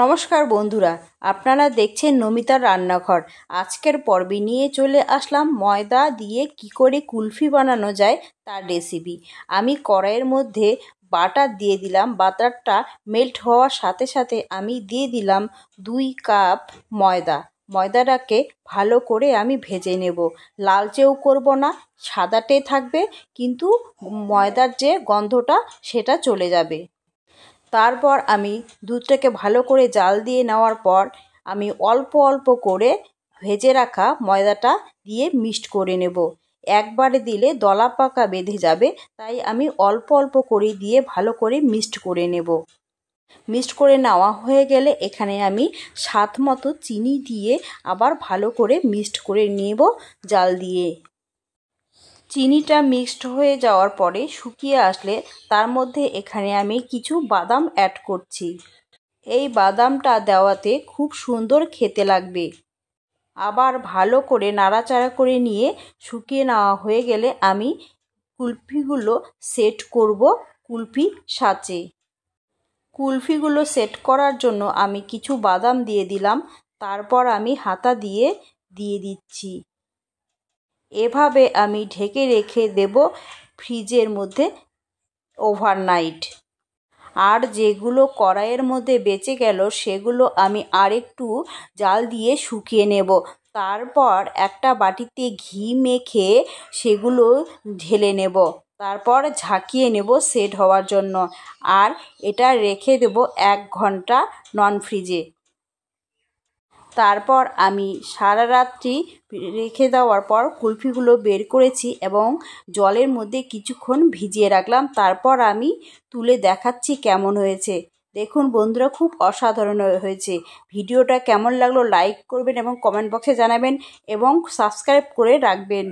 নমস্কার বন্ধুরা আপনারা দেখছেন নমিতার রান্নাঘর আজকের পর্বে নিয়ে চলে আসলাম ময়দা দিয়ে কি করে কুলফি বানানো যায় তার রেসিপি আমি কড়াইয়ের মধ্যে বাটার দিয়ে দিলাম বাটারটা মেল্ট হওয়ার সাথে সাথে আমি দিয়ে দিলাম দুই কাপ ময়দা ময়দাটাকে ভালো করে আমি ভেজে নেব লালচেও করব না সাদাটে থাকবে কিন্তু ময়দার যে গন্ধটা সেটা চলে যাবে তারপর আমি দুধটাকে ভালো করে জাল দিয়ে নেওয়ার পর আমি অল্প অল্প করে ভেজে রাখা ময়দাটা দিয়ে মিক্সড করে নেব একবারে দিলে দলা পাকা বেঁধে যাবে তাই আমি অল্প অল্প করে দিয়ে ভালো করে মিক্সড করে নেব মিক্সড করে নেওয়া হয়ে গেলে এখানে আমি স্বাদ মতো চিনি দিয়ে আবার ভালো করে মিক্সড করে নেব জাল দিয়ে চিনিটা মিক্সড হয়ে যাওয়ার পরে শুকিয়ে আসলে তার মধ্যে এখানে আমি কিছু বাদাম অ্যাড করছি এই বাদামটা দেওয়াতে খুব সুন্দর খেতে লাগবে আবার ভালো করে নাড়াচাড়া করে নিয়ে শুকিয়ে নেওয়া হয়ে গেলে আমি কুলফিগুলো সেট করব কুলফি সাঁচে কুলফিগুলো সেট করার জন্য আমি কিছু বাদাম দিয়ে দিলাম তারপর আমি হাতা দিয়ে দিয়ে দিচ্ছি এভাবে আমি ঢেকে রেখে দেব ফ্রিজের মধ্যে ওভারনাইট আর যেগুলো কড়াইয়ের মধ্যে বেঁচে গেল সেগুলো আমি আরেকটু জাল দিয়ে শুকিয়ে নেব তারপর একটা বাটিতে ঘি মেখে সেগুলো ঢেলে নেব তারপর ঝাঁকিয়ে নেব সেট হওয়ার জন্য আর এটা রেখে দেব এক ঘন্টা নন ফ্রিজে তারপর আমি সারা রাত্রি রেখে দেওয়ার পর কুলফিগুলো বের করেছি এবং জলের মধ্যে কিছুক্ষণ ভিজিয়ে রাখলাম তারপর আমি তুলে দেখাচ্ছি কেমন হয়েছে দেখুন বন্ধুরা খুব অসাধারণ হয়েছে ভিডিওটা কেমন লাগলো লাইক করবেন এবং কমেন্ট বক্সে জানাবেন এবং সাবস্ক্রাইব করে রাখবেন